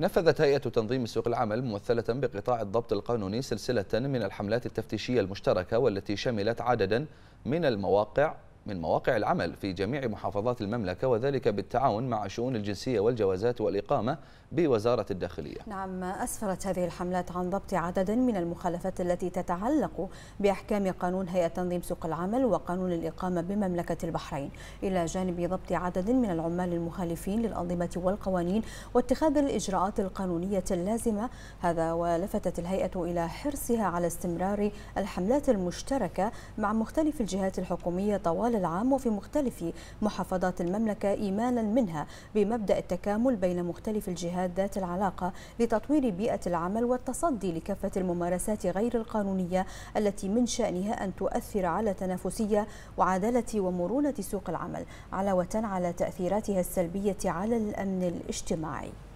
نفذت هيئة تنظيم سوق العمل ممثلة بقطاع الضبط القانوني سلسلة من الحملات التفتيشية المشتركة والتي شملت عددا من المواقع من مواقع العمل في جميع محافظات المملكة وذلك بالتعاون مع شؤون الجنسية والجوازات والإقامة بوزارة الداخلية نعم أسفرت هذه الحملات عن ضبط عدد من المخالفات التي تتعلق بأحكام قانون هيئة تنظيم سوق العمل وقانون الإقامة بمملكة البحرين إلى جانب ضبط عدد من العمال المخالفين للأنظمة والقوانين واتخاذ الإجراءات القانونية اللازمة هذا ولفتت الهيئة إلى حرصها على استمرار الحملات المشتركة مع مختلف الجهات الحكومية طوال العام وفي مختلف محافظات المملكة إيمانا منها بمبدأ التكامل بين مختلف الجهات ذات العلاقة لتطوير بيئة العمل والتصدي لكافة الممارسات غير القانونية التي من شأنها أن تؤثر على تنافسية وعدالة ومرونة سوق العمل علاوة على تأثيراتها السلبية على الأمن الاجتماعي